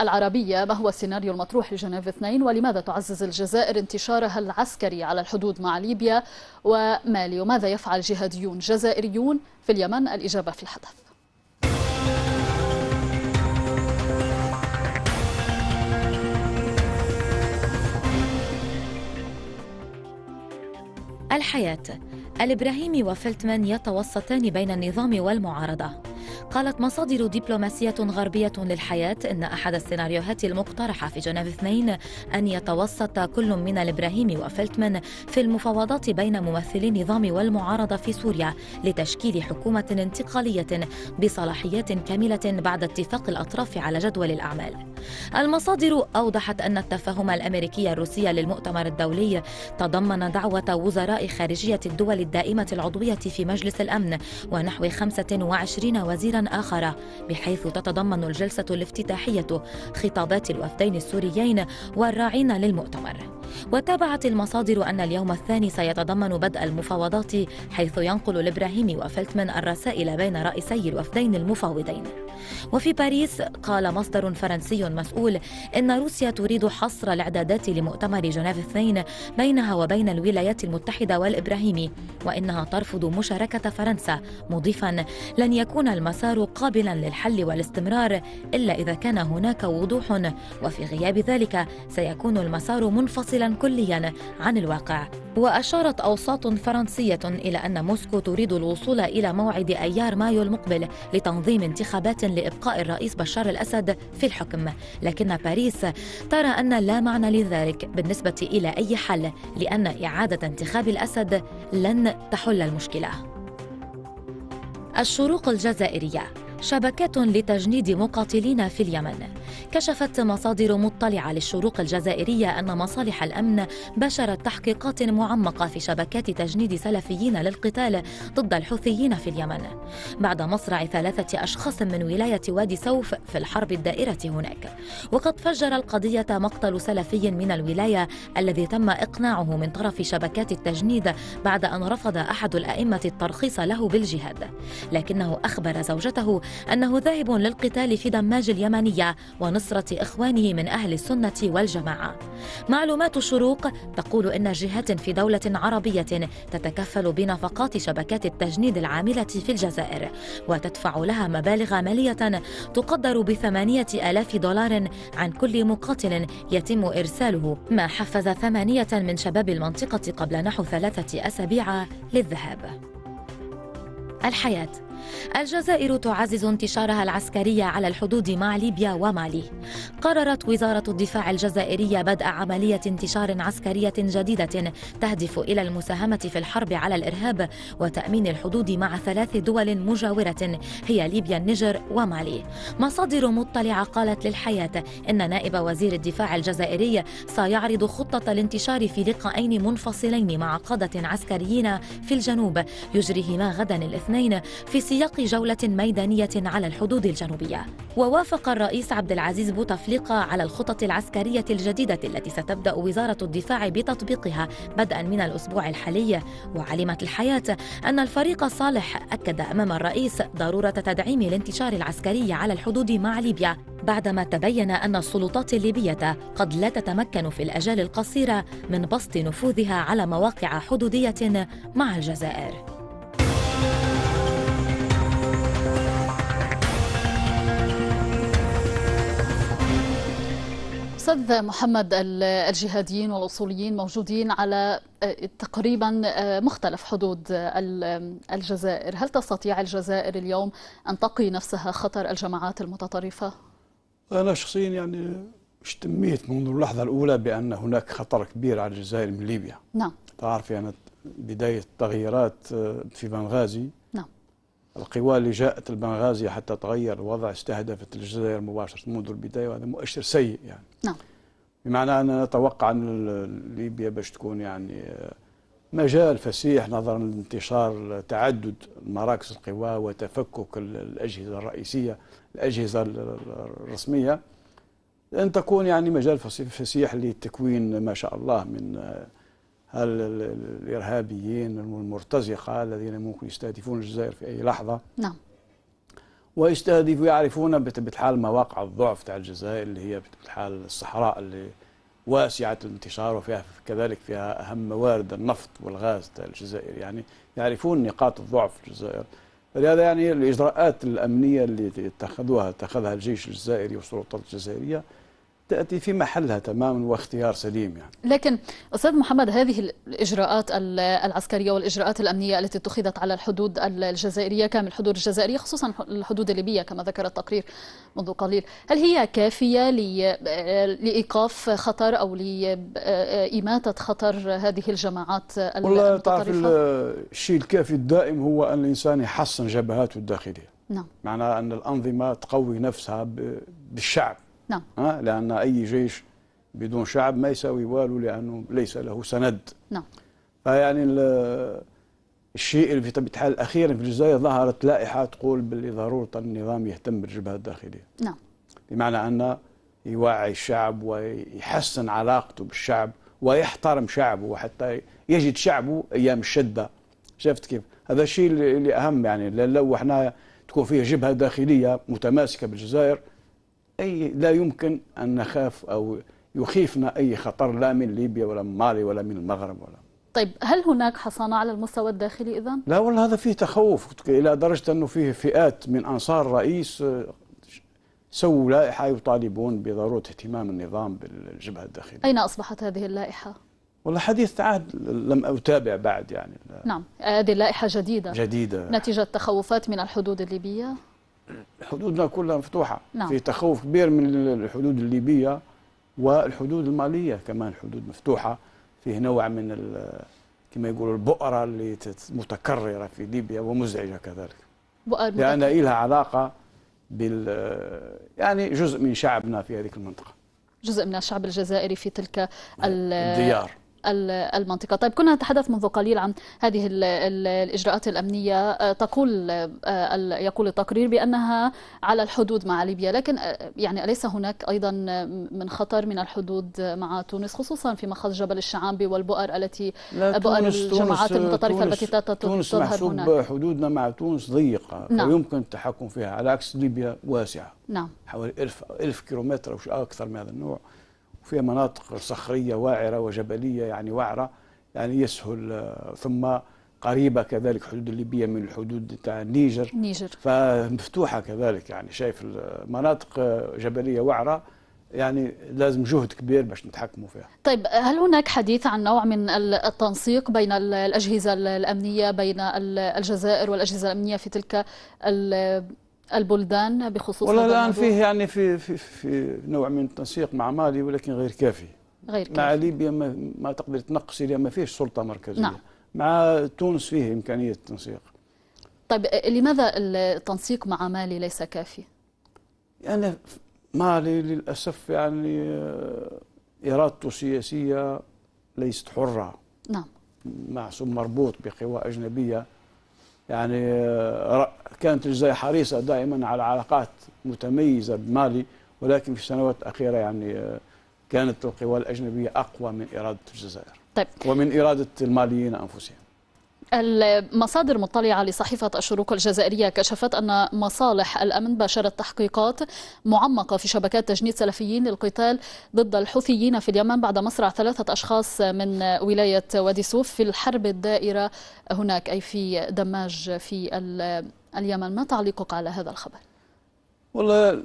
العربية ما هو السيناريو المطروح لجنيف اثنين ولماذا تعزز الجزائر انتشارها العسكري على الحدود مع ليبيا ومالي وماذا يفعل جهاديون جزائريون في اليمن الإجابة في الحدث الحياة الإبراهيمي وفلتمان يتوسطان بين النظام والمعارضة قالت مصادر دبلوماسية غربية للحياة إن أحد السيناريوهات المقترحة في جنيف اثنين أن يتوسط كل من الإبراهيمي وفلتمان في المفاوضات بين ممثلي النظام والمعارضة في سوريا لتشكيل حكومة انتقالية بصلاحيات كاملة بعد اتفاق الأطراف على جدول الأعمال المصادر أوضحت أن التفاهم الأمريكي الروسي للمؤتمر الدولي تضمن دعوة وزراء خارجية الدول الدائمة العضوية في مجلس الأمن ونحو 25 وزيرا آخر بحيث تتضمن الجلسة الافتتاحية خطابات الوفدين السوريين والراعين للمؤتمر وتابعت المصادر أن اليوم الثاني سيتضمن بدء المفاوضات حيث ينقل الإبراهيمي وفلتمن الرسائل بين رئيسي الوفدين المفاوضين وفي باريس قال مصدر فرنسي مسؤول إن روسيا تريد حصر الإعدادات لمؤتمر جنيف الثين بينها وبين الولايات المتحدة والإبراهيمي وإنها ترفض مشاركة فرنسا مضيفا لن يكون المسار قابلا للحل والاستمرار إلا إذا كان هناك وضوح وفي غياب ذلك سيكون المسار منفصلا منفصلا كليا عن الواقع وأشارت أوساط فرنسية إلى أن موسكو تريد الوصول إلى موعد أيار مايو المقبل لتنظيم انتخابات لإبقاء الرئيس بشار الأسد في الحكم لكن باريس ترى أن لا معنى لذلك بالنسبة إلى أي حل لأن إعادة انتخاب الأسد لن تحل المشكلة الشروق الجزائرية شبكات لتجنيد مقاتلين في اليمن كشفت مصادر مطلعة للشروق الجزائرية أن مصالح الأمن بشرت تحقيقات معمقة في شبكات تجنيد سلفيين للقتال ضد الحوثيين في اليمن بعد مصرع ثلاثة أشخاص من ولاية وادي سوف في الحرب الدائرة هناك وقد فجر القضية مقتل سلفي من الولاية الذي تم إقناعه من طرف شبكات التجنيد بعد أن رفض أحد الأئمة الترخيص له بالجهاد لكنه أخبر زوجته أنه ذاهب للقتال في دماج اليمنية ونصرة إخوانه من أهل السنة والجماعة معلومات شروق تقول إن جهات في دولة عربية تتكفل بنفقات شبكات التجنيد العاملة في الجزائر وتدفع لها مبالغ مالية تقدر بثمانية آلاف دولار عن كل مقاتل يتم إرساله ما حفز ثمانية من شباب المنطقة قبل نحو ثلاثة أسابيع للذهاب الحياه الجزائر تعزز انتشارها العسكري على الحدود مع ليبيا ومالي قررت وزارة الدفاع الجزائرية بدء عملية انتشار عسكرية جديدة تهدف إلى المساهمة في الحرب على الإرهاب وتأمين الحدود مع ثلاث دول مجاورة هي ليبيا النجر ومالي مصادر مطلعة قالت للحياة إن نائب وزير الدفاع الجزائري سيعرض خطة الانتشار في لقاءين منفصلين مع قادة عسكريين في الجنوب يجريهما غدا الاثنين في سياق سياق جولة ميدانية على الحدود الجنوبية ووافق الرئيس عبد العزيز بوتفليقة على الخطط العسكرية الجديدة التي ستبدأ وزارة الدفاع بتطبيقها بدءا من الأسبوع الحالي وعلمت الحياة أن الفريق صالح أكد أمام الرئيس ضرورة تدعيم الانتشار العسكري على الحدود مع ليبيا بعدما تبين أن السلطات الليبية قد لا تتمكن في الأجال القصيرة من بسط نفوذها على مواقع حدودية مع الجزائر الأستاذ محمد الجهاديين والأصوليين موجودين على آه، تقريبا آه، مختلف حدود آه، الجزائر هل تستطيع الجزائر اليوم أن تقي نفسها خطر الجماعات المتطرفة؟ أنا شخصيا يعني اشتميت منذ اللحظة الأولى بأن هناك خطر كبير على الجزائر من ليبيا نعم تعرفي يعني أنا بداية التغييرات في بنغازي القوى اللي جاءت البنغازي حتى تغير الوضع استهدفت الجزائر مباشرة منذ البداية وهذا مؤشر سيء يعني نعم بمعنى أننا نتوقع أن ليبيا باش تكون يعني آه، مجال فسيح نظرا لانتشار تعدد مراكز القوى وتفكك الأجهزة الرئيسية الأجهزة الرسمية أن تكون يعني مجال فسيح لتكوين ما شاء الله من آه، الإرهابيين المرتزقة الذين ممكن يستهدفون الجزائر في أي لحظة نعم ويستهدفوا يعرفون بالحال مواقع الضعف تاع الجزائر اللي هي بالحال الصحراء اللي واسعة الانتشار وفيها كذلك فيها أهم موارد النفط والغاز تاع الجزائر يعني يعرفون نقاط الضعف في الجزائر فلهذا يعني الإجراءات الأمنية اللي اتخذوها اتخذها الجيش الجزائري والسلطات الجزائرية تأتي في محلها تماما واختيار سليم يعني. لكن أستاذ محمد هذه الإجراءات العسكرية والإجراءات الأمنية التي اتخذت على الحدود الجزائرية كامل الحدود الجزائرية خصوصا الحدود الليبية كما ذكر التقرير منذ قليل هل هي كافية آه، لإيقاف خطر أو لإماتة خطر هذه الجماعات والله تعرف الشيء الكافي الدائم هو أن الإنسان يحصن جبهاته الداخلية نعم معناها أن الأنظمة تقوي نفسها بالشعب نعم آه لأن أي جيش بدون شعب ما يساوي والو لأنه ليس له سند نعم فيعني الشيء اللي في طبيعة الحال أخيرا في الجزائر ظهرت لائحة تقول باللي ضرورة النظام يهتم بالجبهة الداخلية نعم بمعنى أن يوعي الشعب ويحسن علاقته بالشعب ويحترم شعبه وحتى يجد شعبه أيام الشدة شفت كيف هذا الشيء اللي أهم يعني لو احنا تكون فيه جبهة داخلية متماسكة بالجزائر أي لا يمكن أن نخاف أو يخيفنا أي خطر لا من ليبيا ولا من مالي ولا من المغرب ولا طيب هل هناك حصانة على المستوى الداخلي إذا؟ لا والله هذا فيه تخوف إلى درجة أنه فيه فئات من أنصار الرئيس آه، سووا لائحة يطالبون بضرورة اهتمام النظام بالجبهة الداخلية أين أصبحت هذه اللائحة؟ والله حديث عهد لم أتابع بعد يعني نعم هذه اللائحة جديدة جديدة نتيجة تخوفات من الحدود الليبية حدودنا كلها مفتوحه نعم. في تخوف كبير من الحدود الليبيه والحدود الماليه كمان حدود مفتوحه فيه نوع من كما يقولوا البؤره اللي متكرره في ليبيا ومزعجه كذلك بؤر لان لها علاقه بال يعني جزء من شعبنا في هذه المنطقه جزء من الشعب الجزائري في تلك الديار المنطقة طيب كنا نتحدث منذ قليل عن هذه الإجراءات الأمنية أه، تقول أه، يقول التقرير بأنها على الحدود مع ليبيا لكن أه، يعني أليس هناك أيضا من خطر من الحدود مع تونس خصوصا في مخاض جبل الشعامبي والبؤر التي بؤر الجماعات المتطرفة التي تظهر تونس محسوب هناك. حدودنا مع تونس ضيقة نعم. ويمكن التحكم فيها على عكس ليبيا واسعة نعم حوالي 1000 كيلومتر أو أكثر من هذا النوع في مناطق صخرية واعرة وجبلية يعني وعرة يعني يسهل آه، ثم قريبة كذلك حدود الليبية من الحدود تاع النيجر نيجر فمفتوحة كذلك يعني شايف المناطق آه، جبلية وعرة يعني لازم جهد كبير باش نتحكموا فيها طيب هل هناك حديث عن نوع من التنسيق بين الأجهزة الأمنية بين الجزائر والأجهزة الأمنية في تلك البلدان بخصوص والله الآن فيه يعني في, في, في نوع من التنسيق مع مالي ولكن غير كافي غير كافي مع ليبيا ما, ما تقدر تنقصي لأن ما فيش سلطة مركزية نعم. مع تونس فيه إمكانية التنسيق طيب لماذا التنسيق مع مالي ليس كافي؟ يعني مالي للأسف يعني آه، إرادته السياسية ليست حرة نعم معصوم مربوط بقوى أجنبية يعني آه، كانت الجزائر حريصة دائما على علاقات متميزة بمالي ولكن في السنوات الأخيرة يعني آه، كانت القوى الأجنبية أقوى من إرادة الجزائر طيب. ومن إرادة الماليين أنفسهم المصادر مطلعة لصحيفة الشروق الجزائرية كشفت أن مصالح الأمن باشرت تحقيقات معمقة في شبكات تجنيد سلفيين للقتال ضد الحوثيين في اليمن بعد مصرع ثلاثة أشخاص من ولاية وادي سوف في الحرب الدائرة هناك أي في دماج في اليمن ما تعليقك على هذا الخبر؟ والله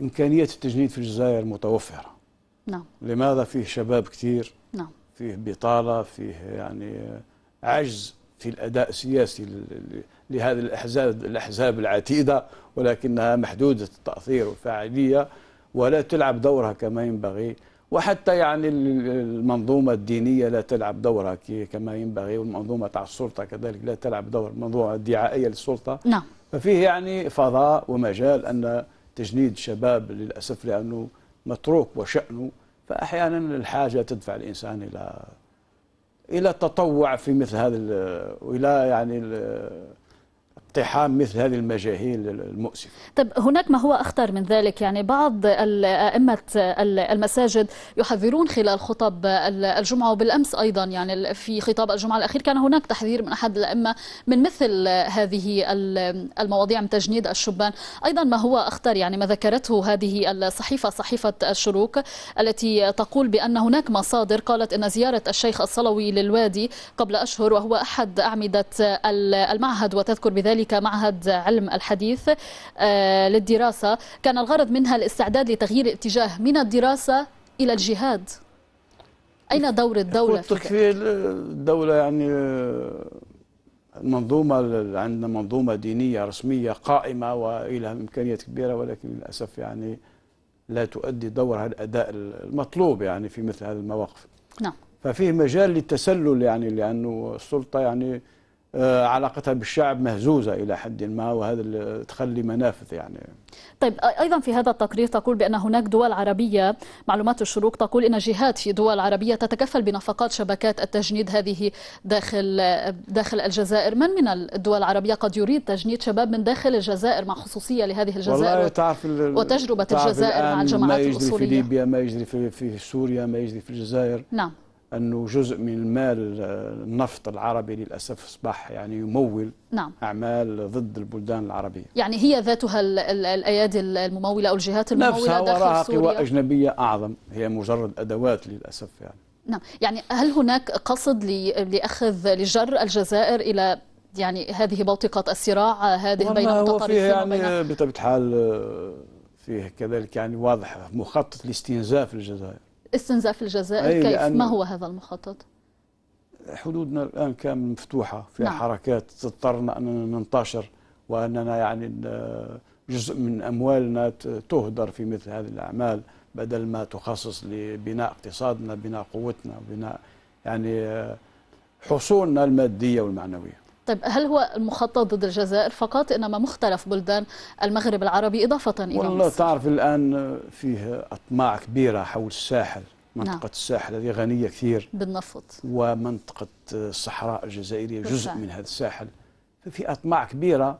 إمكانية التجنيد في الجزائر متوفرة نعم لماذا فيه شباب كثير نعم فيه بطالة فيه يعني عجز في الأداء السياسي لهذه الأحزاب, الأحزاب العتيدة ولكنها محدودة التأثير والفاعلية ولا تلعب دورها كما ينبغي وحتى يعني المنظومة الدينية لا تلعب دورها كما ينبغي والمنظومة تاع السلطة كذلك لا تلعب دور المنظومة الدعائية للسلطة نعم ففيه يعني فضاء ومجال أن تجنيد الشباب للأسف لأنه متروك وشأنه فأحيانا الحاجة تدفع الإنسان إلى الى التطوع في مثل هذا والى يعني اقتحام مثل هذه المجاهيل المؤسفة طيب هناك ما هو أخطر من ذلك يعني بعض أئمة المساجد يحذرون خلال خطب الجمعة وبالأمس أيضا يعني في خطاب الجمعة الأخير كان هناك تحذير من أحد الأئمة من مثل هذه المواضيع من تجنيد الشبان أيضا ما هو أخطر يعني ما ذكرته هذه الصحيفة صحيفة الشروق التي تقول بأن هناك مصادر قالت أن زيارة الشيخ الصلوي للوادي قبل أشهر وهو أحد أعمدة المعهد وتذكر بذلك ذلك معهد علم الحديث آه، للدراسة كان الغرض منها الاستعداد لتغيير الاتجاه من الدراسة إلى الجهاد أين دور الدولة في ذلك؟ الدولة يعني المنظومة آه، عندنا منظومة دينية رسمية قائمة وإلى إمكانيات كبيرة ولكن للأسف يعني لا تؤدي دورها الأداء المطلوب يعني في مثل هذه المواقف نعم ففيه مجال للتسلل يعني لأنه السلطة يعني آه، علاقتها بالشعب مهزوزة إلى حد ما وهذا اللي تخلي منافذ يعني طيب أيضا في هذا التقرير تقول بأن هناك دول عربية معلومات الشروق تقول أن جهات في دول عربية تتكفل بنفقات شبكات التجنيد هذه داخل داخل الجزائر من من الدول العربية قد يريد تجنيد شباب من داخل الجزائر مع خصوصية لهذه الجزائر والله تعرف وتجربة تعرف الجزائر مع الجماعات ما يجري الأصولية في ليبيا ما يجري في, في سوريا ما يجري في الجزائر نعم أنه جزء من المال النفط العربي للأسف أصبح يعني يمول نعم. أعمال ضد البلدان العربية يعني هي ذاتها الأيادي الممولة أو الجهات الممولة نفسها داخل وراها سوريا. قوى أجنبية أعظم هي مجرد أدوات للأسف يعني نعم يعني هل هناك قصد لأخذ لجر الجزائر إلى يعني هذه بوتقة الصراع هذه بين المتطرفين يعني بطبيعة الحال آه، فيه كذلك يعني واضح مخطط لاستنزاف الجزائر استنزاف الجزائر الجزائر كيف ما هو هذا المخطط حدودنا الآن كان مفتوحة في نعم. حركات تضطرنا أننا ننتشر وأننا يعني جزء من أموالنا تهدر في مثل هذه الأعمال بدل ما تخصص لبناء اقتصادنا بناء قوتنا بناء يعني آه، حصولنا المادية والمعنوية طيب هل هو المخطط ضد الجزائر فقط انما مختلف بلدان المغرب العربي اضافه الى والله مصر. تعرف الان فيه اطماع كبيره حول الساحل نعم. منطقة نعم. الساحل هذه غنية كثير بالنفط ومنطقة الصحراء الجزائرية بالفعل. جزء من هذا الساحل ففي أطماع كبيرة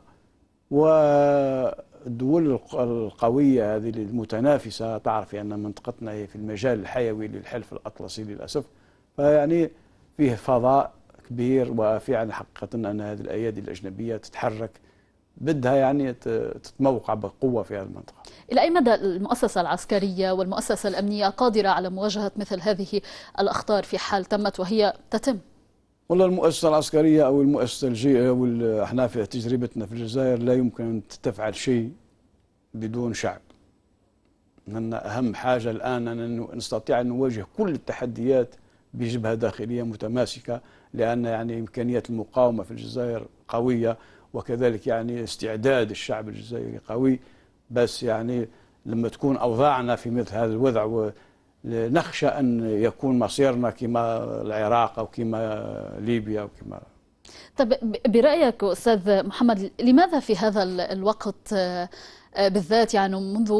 والدول القوية هذه المتنافسة تعرف أن منطقتنا هي في المجال الحيوي للحلف الأطلسي للأسف فيعني فيه فضاء وفي وفعلا يعني حقيقة أن هذه الأيادي الأجنبية تتحرك بدها يعني تتموقع بقوة في هذه المنطقة إلى أي مدى المؤسسة العسكرية والمؤسسة الأمنية قادرة على مواجهة مثل هذه الأخطار في حال تمت وهي تتم؟ والله المؤسسة العسكرية أو المؤسسة الجي أو احنا في تجربتنا في الجزائر لا يمكن أن تفعل شيء بدون شعب لأن أهم حاجة الآن أن نستطيع أن نواجه كل التحديات بجبهة داخلية متماسكة لأن يعني إمكانية المقاومة في الجزائر قوية وكذلك يعني استعداد الشعب الجزائري قوي بس يعني لما تكون أوضاعنا في مثل هذا الوضع نخشى أن يكون مصيرنا كما العراق أو كما ليبيا أو كما طب برأيك أستاذ محمد لماذا في هذا الوقت آه، بالذات يعني منذ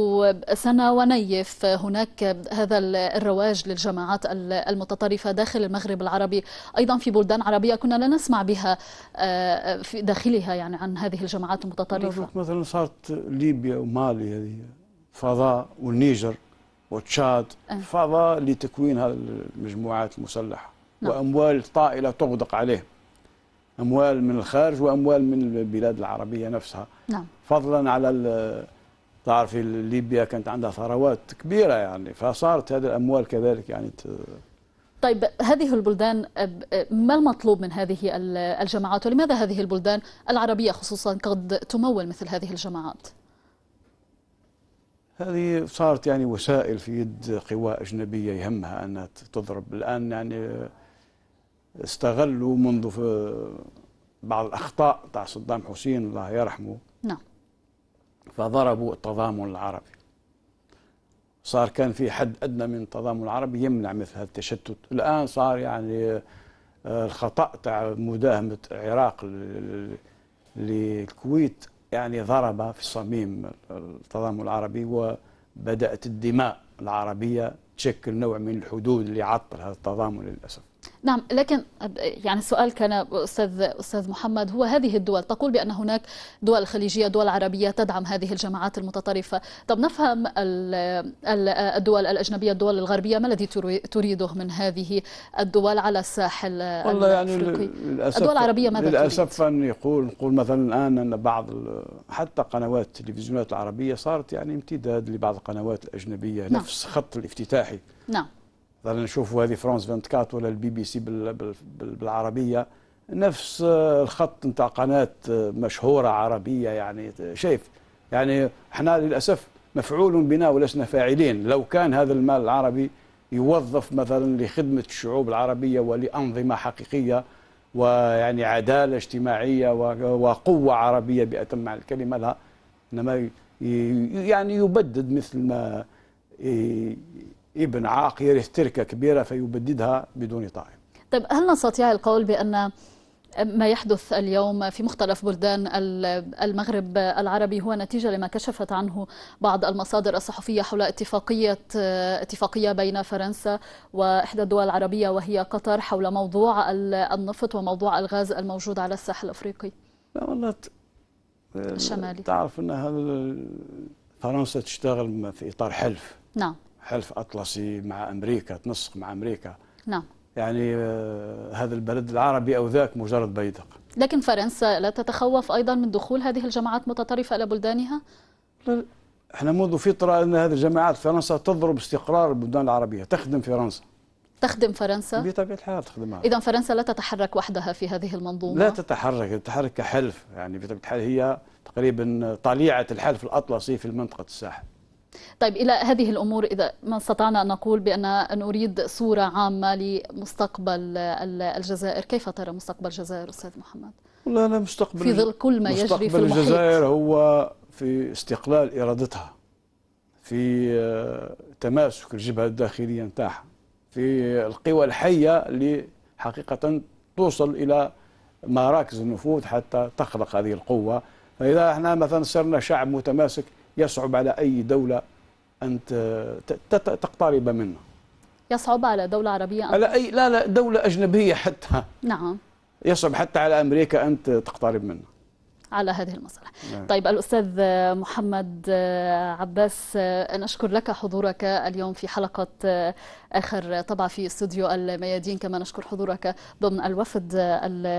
سنة ونيف هناك هذا الرواج للجماعات المتطرفة داخل المغرب العربي أيضا في بلدان عربية كنا لا نسمع بها آه، في داخلها يعني عن هذه الجماعات المتطرفة مثلا صارت ليبيا ومالي هذه فضاء والنيجر وتشاد آه. فضاء لتكوين هذه المجموعات المسلحة نعم. وأموال طائلة تغدق عليهم أموال من الخارج وأموال من البلاد العربية نفسها نعم. فضلا على تعرفي ليبيا كانت عندها ثروات كبيرة يعني فصارت هذه الأموال كذلك يعني ت... طيب هذه البلدان ما المطلوب من هذه الجماعات ولماذا هذه البلدان العربية خصوصا قد تمول مثل هذه الجماعات هذه صارت يعني وسائل في يد قوى أجنبية يهمها أنها تضرب الآن يعني استغلوا منذ بعض الأخطاء تاع صدام حسين الله يرحمه نعم فضربوا التضامن العربي صار كان في حد أدنى من التضامن العربي يمنع مثل هذا التشتت الآن صار يعني آه، الخطأ تاع مداهمة العراق للكويت يعني ضرب في صميم التضامن العربي وبدأت الدماء العربية تشكل نوع من الحدود اللي عطل هذا التضامن للأسف نعم لكن يعني السؤال كان أستاذ, أستاذ محمد هو هذه الدول تقول بأن هناك دول خليجية دول عربية تدعم هذه الجماعات المتطرفة طب نفهم الدول الأجنبية الدول الغربية ما الذي تريده من هذه الدول على الساحل والله يعني للأسف الدول العربية ماذا للأسف تريد؟ أن يقول نقول مثلا الآن أن بعض حتى قنوات التلفزيونات العربية صارت يعني امتداد لبعض القنوات الأجنبية نعم. نفس نعم. خط الافتتاحي نعم مثلا نشوفوا هذه فرانس 24 ولا البي بي سي بالعربيه نفس الخط نتاع قناه مشهوره عربيه يعني شايف يعني احنا للاسف مفعول بنا ولسنا فاعلين لو كان هذا المال العربي يوظف مثلا لخدمه الشعوب العربيه ولانظمه حقيقيه ويعني عداله اجتماعيه وقوه عربيه باتم معنى الكلمه لها انما يعني يبدد مثل ما ابن عاق يرث تركة كبيرة فيبددها بدون طائم طيب هل نستطيع القول بأن ما يحدث اليوم في مختلف بلدان المغرب العربي هو نتيجة لما كشفت عنه بعض المصادر الصحفية حول اتفاقية اتفاقية بين فرنسا وإحدى الدول العربية وهي قطر حول موضوع النفط وموضوع الغاز الموجود على الساحل الأفريقي لا والله الشمالي تعرف أن فرنسا تشتغل في إطار حلف نعم حلف أطلسي مع أمريكا تنسق مع أمريكا نعم يعني آه، هذا البلد العربي أو ذاك مجرد بيدق لكن فرنسا لا تتخوف أيضا من دخول هذه الجماعات المتطرفة إلى بلدانها؟ لا احنا منذ فترة أن هذه الجماعات فرنسا تضرب استقرار البلدان العربية تخدم فرنسا تخدم فرنسا؟ بطبيعة الحال تخدمها إذا فرنسا لا تتحرك وحدها في هذه المنظومة؟ لا تتحرك تتحرك كحلف يعني بطبيعة الحال هي تقريبا طليعة الحلف الأطلسي في منطقة الساحل طيب إلى هذه الأمور إذا ما استطعنا أن نقول بأن نريد صورة عامة لمستقبل الجزائر كيف ترى مستقبل الجزائر أستاذ محمد؟ لا لا مستقبل في ظل كل ما يجري في المحيط مستقبل الجزائر هو في استقلال إرادتها في آه، تماسك الجبهة الداخلية نتاعها في القوى الحية اللي حقيقة توصل إلى مراكز النفوذ حتى تخلق هذه القوة فإذا احنا مثلا صرنا شعب متماسك يصعب على أي دولة أن تقترب منه يصعب على دولة عربية أن على أي لا لا دولة أجنبية حتى نعم يصعب حتى على أمريكا أن تقترب منه على هذه المسألة نعم. طيب الأستاذ محمد عباس نشكر لك حضورك اليوم في حلقة آخر طبعا في استوديو الميادين كما نشكر حضورك ضمن الوفد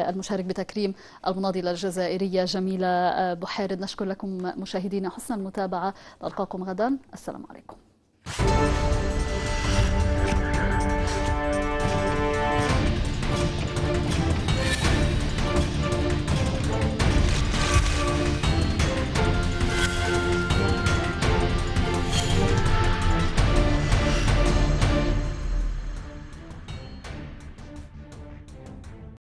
المشارك بتكريم المناضلة الجزائرية جميلة بحارد نشكر لكم مشاهدينا حسن المتابعة نلقاكم غدا السلام عليكم